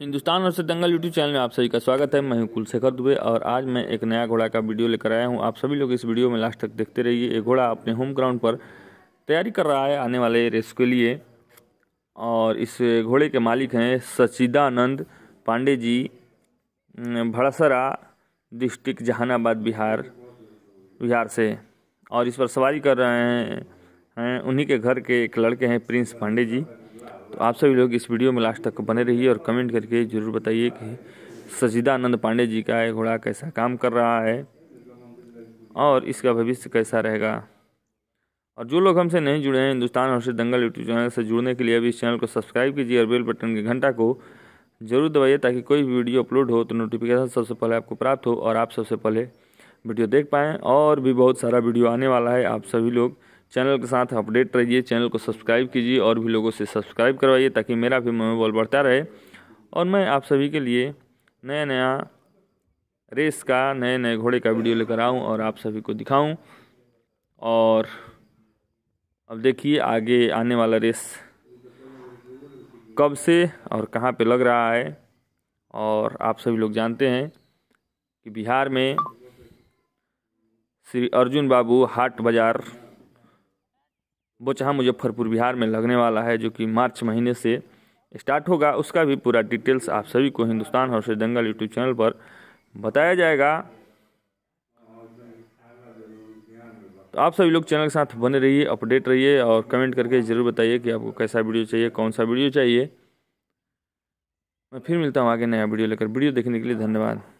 हिंदुस्तान और से दंगल YouTube channel में आप सभी का स्वागत है मैं हूं कुलशेखर दुबे और आज मैं एक नया घोड़ा का वीडियो लेकर आया हूं आप सभी लोग इस वीडियो में लास्ट तक देखते रहिए ये घोड़ा अपने होम ग्राउंड पर तैयारी कर रहा है आने वाले रेस के लिए और इस घोड़े के मालिक हैं सचिदानंद पांडे जी भड़सरा डिस्ट्रिक्ट जहानाबाद बिहार बिहार से और इस पर सवारी कर रहे हैं उन्हीं के घर के एक लड़के हैं प्रिंस पांडे जी तो आप सभी लोग इस वीडियो में लास्ट तक बने रहिए और कमेंट करके ज़रूर बताइए कि सजिदानंद पांडे जी का ये घोड़ा कैसा काम कर रहा है और इसका भविष्य कैसा रहेगा और जो लोग हमसे नहीं जुड़े हैं हिंदुस्तान हर्षित दंगल यूट्यूब चैनल से जुड़ने के लिए अभी इस चैनल को सब्सक्राइब कीजिए और बेल बटन की घंटा को जरूर दबाइए ताकि कोई भी वीडियो अपलोड हो तो नोटिफिकेशन सबसे पहले आपको प्राप्त हो और आप सबसे पहले वीडियो देख पाएँ और भी बहुत सारा वीडियो आने वाला है आप सभी लोग चैनल के साथ अपडेट रहिए चैनल को सब्सक्राइब कीजिए और भी लोगों से सब्सक्राइब करवाइए ताकि मेरा भी मनोबल बढ़ता रहे और मैं आप सभी के लिए नया नया रेस का नए नए घोड़े का वीडियो लेकर आऊँ और आप सभी को दिखाऊँ और अब देखिए आगे आने वाला रेस कब से और कहाँ पे लग रहा है और आप सभी लोग जानते हैं कि बिहार में श्री अर्जुन बाबू हाट बाज़ार वो मुजफ्फरपुर बिहार में लगने वाला है जो कि मार्च महीने से स्टार्ट होगा उसका भी पूरा डिटेल्स आप सभी को हिंदुस्तान हौसले दंगल यूट्यूब चैनल पर बताया जाएगा तो आप सभी लोग चैनल के साथ बने रहिए अपडेट रहिए और कमेंट करके ज़रूर बताइए कि आपको कैसा वीडियो चाहिए कौन सा वीडियो चाहिए मैं फिर मिलता हूँ आगे नया वीडियो लेकर वीडियो देखने के लिए धन्यवाद